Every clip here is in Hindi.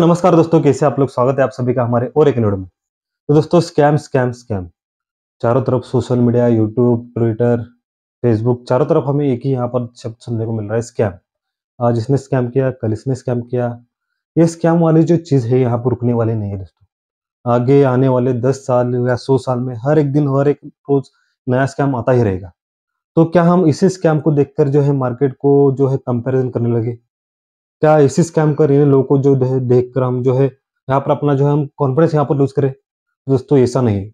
नमस्कार दोस्तों कैसे आप लोग स्वागत है आप सभी का हमारे और एक वीडियो में तो दोस्तों स्कैम स्कैम स्कैम चारों तरफ social media YouTube Twitter Facebook चारों तरफ हमें एक ही यहाँ पर शब्द सुनने को मिल रहा है स्कैम आज इसने स्कैम किया कल इसने स्कैम किया ये स्कैम वाली जो चीज़ है यहाँ पर रुकने वाली नहीं है दोस्तों आगे आने वाले दस साल या सौ साल में हर एक दिन हर एक रोज नया स्कैम आता ही रहेगा तो क्या हम इसी स्कैम को देखकर जो है मार्केट को जो है कंपेरिजन करने लगे क्या इसी स्कैम कर रहे हैं लोगों को जो है देख कर हम जो है यहाँ पर अपना जो है हम कॉन्फिडेंस यहाँ पर लूज करें दोस्तों ऐसा नहीं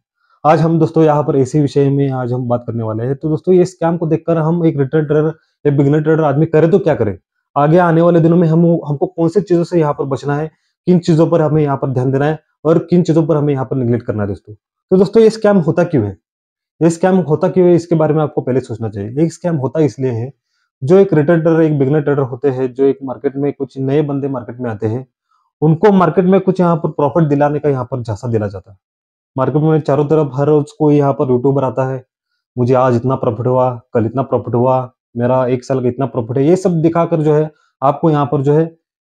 आज हम दोस्तों यहाँ पर इसी विषय में आज हम बात करने वाले हैं तो दोस्तों ये स्कैम को देखकर हम एक रिटर्न ट्रेडर या बिगनर ट्रेडर आदमी करे तो क्या करें आगे आने वाले दिनों में हम हमको कौन सी चीजों से यहाँ पर बचना है किन चीजों पर हमें यहाँ पर ध्यान देना है और किन चीजों पर हमें यहाँ पर निगलेक्ट करना है दोस्तों तो दोस्तों ये स्कैम होता क्यों है ये स्कैम होता क्यों है इसके बारे में आपको पहले सोचना चाहिए एक स्कैम होता इसलिए है जो एक रिटेल ट्रेडर एक बिगनर ट्रेडर होते हैं जो एक मार्केट में कुछ नए बंदे मार्केट में आते हैं उनको मार्केट में कुछ यहाँ पर प्रॉफिट दिलाने का यहाँ पर झांसा दिला जाता है मार्केट में चारों तरफ हर रोज कोई यहाँ पर यूट्यूबर आता है मुझे आज इतना प्रॉफिट हुआ कल इतना प्रॉफिट हुआ मेरा एक साल का इतना प्रॉफिट है ये सब दिखाकर जो है आपको यहाँ पर जो है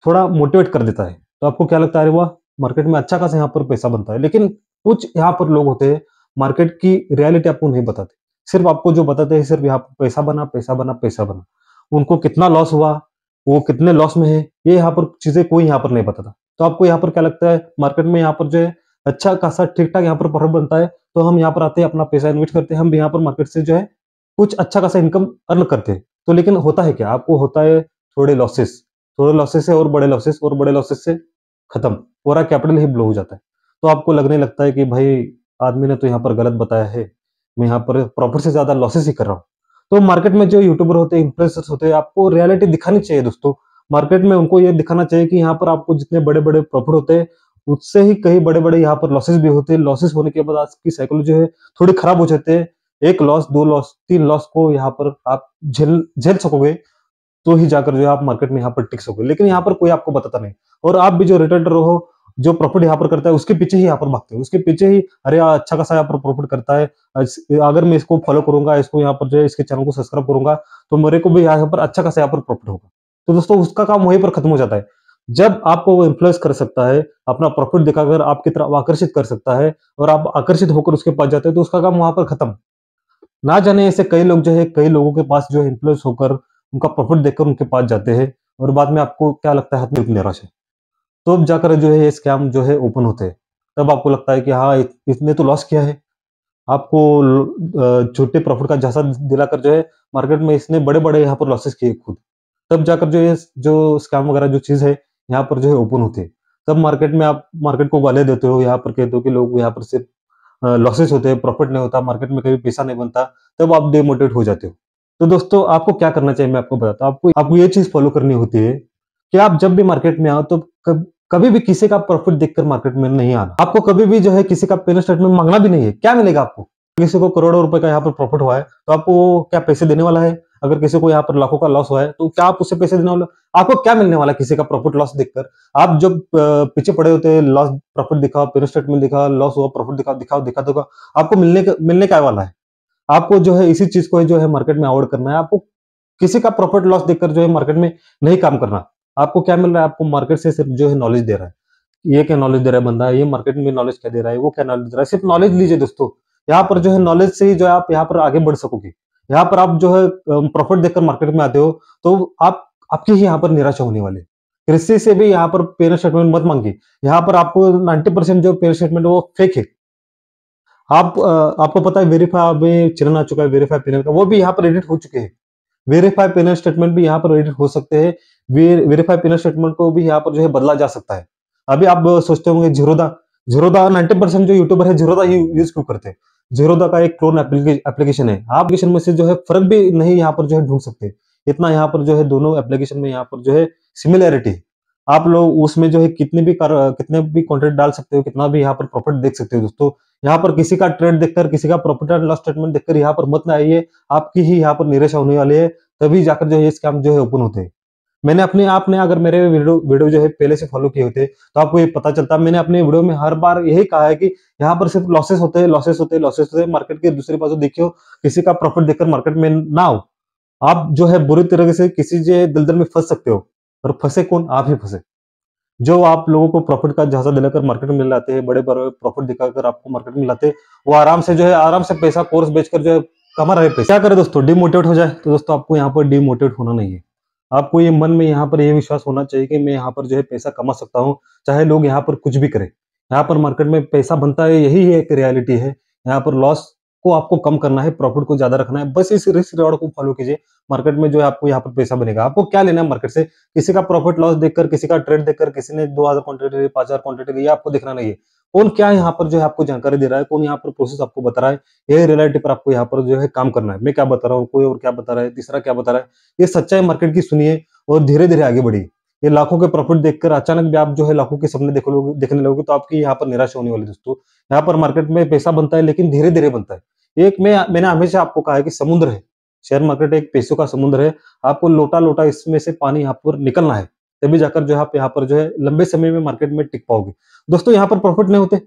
थोड़ा मोटिवेट कर देता है तो आपको क्या लगता है वह मार्केट में अच्छा खासा यहाँ पर पैसा बनता है लेकिन कुछ यहाँ पर लोग होते हैं मार्केट की रियलिटी आपको नहीं बताते सिर्फ आपको जो बताते हैं सिर्फ यहाँ पैसा बना पैसा बना पैसा बना उनको कितना लॉस हुआ वो कितने लॉस में है ये यहाँ पर चीजें कोई यहाँ पर नहीं बताता तो आपको यहाँ पर क्या लगता है मार्केट में यहाँ पर जो है अच्छा खासा ठीक ठाक यहाँ पर प्रॉफिट बनता है तो हम यहाँ पर आते हैं अपना पैसा इन्वेस्ट करते हैं हम यहाँ पर मार्केट से जो है कुछ अच्छा खासा इनकम अर्न करते हैं तो लेकिन होता है क्या आपको होता है थोड़े लॉसेस थोड़े लॉसेस है और बड़े लॉसेस और बड़े लॉसेस से खत्म पूरा कैपिटल ही ब्लो हो जाता है तो आपको लगने लगता है कि भाई आदमी ने तो यहाँ पर गलत बताया है मैं यहाँ पर प्रॉपर से ज्यादा लॉसेस ही कर रहा हूँ तो मार्केट में जो यूट्यूबर होते हैं इन्फ्लुएंसर्स होते हैं आपको रियलिटी दिखानी चाहिए दोस्तों मार्केट में उनको ये दिखाना चाहिए कि यहाँ पर आपको जितने बड़े बड़े प्रॉफिट होते हैं उससे ही कहीं बड़े बड़े यहाँ पर लॉसेस भी होते हैं लॉसेस होने के बाद आपकी साइकोलॉजी है थोड़ी खराब हो जाते हैं एक लॉस दो लॉस तीन लॉस को यहाँ पर आप झेल झेल सकोगे तो ही जाकर जो है आप मार्केट में यहाँ पर टिक सकोगे लेकिन यहाँ पर कोई आपको बताता नहीं और आप भी जो रिटर्न रहो जो प्रॉफिट यहाँ पर करता है उसके पीछे ही यहाँ पर भागते हैं उसके पीछे ही अरे हाँ, अच्छा खासा यहाँ पर प्रॉफिट करता है अगर मैं इसको फॉलो करूंगा इसको यहाँ पर जो है इसके चैनल को सब्सक्राइब करूंगा तो मेरे को भी यहाँ पर अच्छा खासा यहाँ पर प्रॉफिट होगा तो दोस्तों उसका काम वहीं पर खत्म हो जाता है जब आपको वो इन्फ्लुएंस कर सकता है अपना प्रॉफिट दिखाकर आपकी तरफ आकर्षित कर सकता है और आप आकर्षित होकर उसके पास जाते हैं तो उसका काम वहां पर खत्म ना जाने ऐसे कई लोग जो है कई लोगों के पास जो है इन्फ्लुएंस होकर उनका प्रॉफिट देखकर उनके पास जाते हैं और बाद में आपको क्या लगता है निराश है तो जाकर जो है ये स्कैम जो है ओपन होते हैं तब आपको लगता है कि हाँ इसने तो लॉस किया है आपको छोटे प्रॉफिट का झांसा दिलाकर जो है मार्केट में इसने बड़े बड़े यहाँ पर लॉसेस किए खुद तब जाकर जो ये जो स्कैम वगैरह जो चीज़ है यहाँ पर जो है ओपन होते तब मार्केट में आप मार्केट को गाले देते हो यहाँ पर कहते हो कि लोग यहाँ पर सिर्फ लॉसेस होते हैं प्रॉफिट नहीं होता मार्केट में कभी पैसा नहीं बनता तब आप डिमोटिवेट हो जाते हो तो दोस्तों आपको क्या करना चाहिए मैं आपको बताता हूँ आपको आपको ये चीज़ फॉलो करनी होती है कि आप जब भी मार्केट में आओ तो कब कभी भी किसी का प्रॉफिट देखकर मार्केट में नहीं आना आपको कभी भी जो है किसी का पेन स्टेटमेंट मांगना भी नहीं है क्या मिलेगा आपको किसी को करोड़ों रुपए का यहाँ पर प्रॉफिट हुआ है तो आपको क्या पैसे देने वाला है अगर किसी को यहाँ पर लाखों का लॉस हुआ है तो क्या आप उसे पैसे देने वाला आपको क्या मिलने वाला किसी का प्रॉफिट लॉस देखकर आप जो पीछे पड़े होते हैं लॉस प्रॉफिट दिखाओ पेन स्टेटमेंट दिखा लॉस हुआ प्रॉफिट दिखाओ दिखाओ दिखा दोगा आपको मिलने का मिलने का वाला है आपको जो है इसी चीज को जो है मार्केट में अवॉइड करना है आपको किसी का प्रॉफिट लॉस देखकर जो है मार्केट में नहीं काम करना आपको क्या मिल रहा है आपको मार्केट से सिर्फ जो है नॉलेज दे रहा है ये क्या नॉलेज दे रहा है बंदा ये मार्केट में नॉलेज क्या दे रहा है वो क्या नॉलेज दे रहा है सिर्फ नॉलेज लीजिए दोस्तों यहाँ पर जो है नॉलेज से ही जो है आप यहाँ पर आगे बढ़ सकोगे यहाँ पर आप जो है प्रॉफिट देखकर मार्केट में आते हो तो आप आपकी ही यहाँ पर निराशा होने वाले कृषि से भी यहाँ पर पेरेंट स्टेटमेंट मत मांगे यहाँ पर आपको नाइनटी परसेंट जो पेरेंट स्टेटमेंट वो फेक है आप आपको पता है वेरीफाई अभी चलन आ चुका है वेरीफाई पेनल का वो भी यहाँ पर एडिट हो चुके हैं वेरीफाई पेनल स्टेटमेंट भी यहाँ पर एडिट हो सकते हैं वेरीफाई पिनर स्टेटमेंट को भी यहाँ पर जो है बदला जा सकता है अभी आप सोचते होंगे जीरोदा जीरोदा नाइनटी परसेंट जो यूट्यूबर है जीरोदा यूज क्यों करते हैं जीरोदा का एक क्लोन एप्लीकेशन है आप एप्लीकेशन में से जो है फर्क भी नहीं यहाँ पर जो है ढूंढ सकते इतना यहाँ पर जो है दोनों एप्लीकेशन में यहाँ पर जो है सिमिलैरिटी आप लोग उसमें जो है कितने भी कर, कितने भी कॉन्ट्रैक्ट डाल सकते हो कितना भी यहाँ पर प्रॉफिट देख सकते हो दोस्तों यहाँ पर किसी का ट्रेड देखकर किसी का प्रॉफिट एंड लॉस स्टेटमेंट देखकर यहाँ पर मत ना आइए आपकी ही यहाँ पर निराशा होने वाली है तभी जाकर जो है स्कैम जो है ओपन होते हैं मैंने अपने आप ने अगर मेरे वीडियो वीडियो जो है पहले से फॉलो किए होते तो आपको ये पता चलता मैंने अपने वीडियो में हर बार यही कहा है कि यहाँ पर सिर्फ लॉसेस होते हैं लॉसेस होते हैं लॉसेस होते हैं मार्केट के दूसरे पास देखियो किसी का प्रॉफिट देखकर मार्केट में ना हो आप जो है बुरी तरह से किसी जो दलदल में फंस सकते हो और फंसे कौन आप ही फंसे जो आप लोगों को प्रॉफिट का झांसा दिलाकर मार्केट में लाते हैं बड़े बड़े प्रॉफिट दिखाकर आपको मार्केट में लाते हैं वो आराम से जो है आराम से पैसा कोर्स बेचकर जो है कमा रहे पैसा क्या करे दोस्तों डिमोटिवेट हो जाए तो दोस्तों आपको यहाँ पर डिमोटिवेट होना नहीं है आपको ये मन में यहाँ पर यह विश्वास होना चाहिए कि मैं यहाँ पर जो है पैसा कमा सकता हूँ चाहे लोग यहाँ पर कुछ भी करें यहाँ पर मार्केट में पैसा बनता है यही एक रियलिटी है यहाँ पर लॉस को आपको कम करना है प्रॉफिट को ज्यादा रखना है बस इस रिस्क रिवॉर्ड को फॉलो कीजिए मार्केट में जो है आपको यहाँ पर पैसा बनेगा आपको क्या लेना है मार्केट से किसी का प्रॉफिट लॉस देखकर किसी का ट्रेड देखकर किसी ने दो हजार क्वांटिटी पांच हजार क्वांटिटी लिया आपको देखना नहीं है कौन क्या यहाँ पर जो है आपको जानकारी दे रहा है कौन यहाँ पर प्रोसेस आपको बता रहा है ये रियलिटी पर आपको यहाँ पर जो है काम करना है मैं क्या बता रहा हूँ कोई और क्या बता रहा है तीसरा क्या बता रहा है ये सच्चाई मार्केट की सुनिए और धीरे धीरे आगे बढ़िए ये लाखों के प्रॉफिट देखकर अचानक भी आप जो है लाखों के सपने लोग देखने लगोगे तो आपकी यहाँ पर निराशा होने वाली दोस्तों यहाँ पर मार्केट में पैसा बनता है लेकिन धीरे धीरे बनता है एक मैं मैंने हमेशा आपको कहा है कि समुद्र है शेयर मार्केट एक पैसों का समुद्र है आपको लोटा लोटा इसमें से पानी यहाँ पर निकलना है तभी जाकर जो है आप यहाँ पर जो है लंबे समय में मार्केट में टिक पाओगे दोस्तों यहाँ पर प्रॉफिट नहीं होते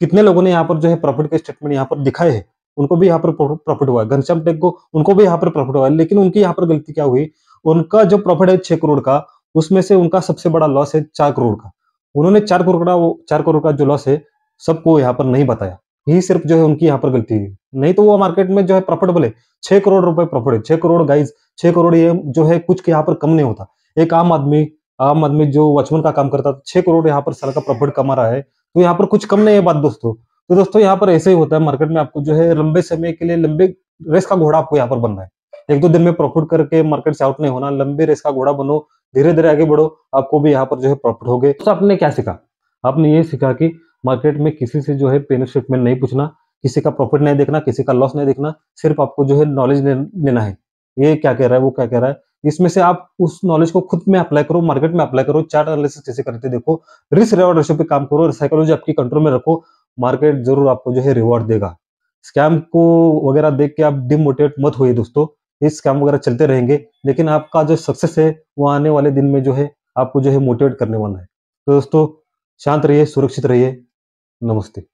कितने लोगों ने यहाँ पर जो है प्रॉफिट के स्टेटमेंट यहाँ पर दिखाए हैं उनको भी यहाँ पर प्रॉफिट हुआ है घनश्याम टेक को उनको भी यहाँ पर प्रॉफिट हुआ है लेकिन उनकी यहाँ पर गलती क्या हुई उनका जो प्रॉफिट है छह करोड़ का उसमें से उनका सबसे बड़ा लॉस है चार करोड़ का उन्होंने चार करोड़ का वो चार करोड़ का जो लॉस है सबको यहाँ पर नहीं बताया यही सिर्फ जो है उनकी यहाँ पर गलती हुई नहीं तो वो मार्केट में जो है प्रॉफिटेबल है छह करोड़ रुपए प्रॉफिट है छह करोड़ गाइज छह करोड़ ये जो है कुछ यहाँ पर कम नहीं होता एक आम आदमी आम आदमी जो वॉचमैन का काम करता है तो छह करोड़ यहाँ पर साल का प्रॉफिट कमा रहा है तो यहाँ पर कुछ कम नहीं है बात दोस्तों तो दोस्तों यहाँ पर ऐसे ही होता है मार्केट में आपको जो है लंबे समय के लिए लंबे रेस का घोड़ा आपको यहाँ पर बनना है एक दो दिन में प्रॉफिट करके मार्केट से आउट नहीं होना लंबे रेस का घोड़ा बनो धीरे धीरे आगे बढ़ो आपको भी यहाँ पर जो है प्रॉफिट हो गए तो आपने क्या सीखा आपने ये सीखा कि मार्केट में किसी से जो है पेन स्टेटमेंट नहीं पूछना किसी का प्रॉफिट नहीं देखना किसी का लॉस नहीं देखना सिर्फ आपको जो है नॉलेज लेना है ये क्या कह रहा है वो क्या कह रहा है इसमें से आप उस नॉलेज को खुद में अप्लाई करो मार्केट में अप्लाई करो चार्ट एनालिसिस कैसे करते देखो रिस्क रिवॉर्ड रेशियो पे काम करो साइकोलॉजी आपकी कंट्रोल में रखो मार्केट जरूर आपको जो है रिवॉर्ड देगा स्कैम को वगैरह देख के आप डिमोटिवेट मत होइए दोस्तों ये स्कैम वगैरह चलते रहेंगे लेकिन आपका जो सक्सेस है वो आने वाले दिन में जो है आपको जो है मोटिवेट करने वाला है तो दोस्तों शांत रहिए सुरक्षित रहिए नमस्ते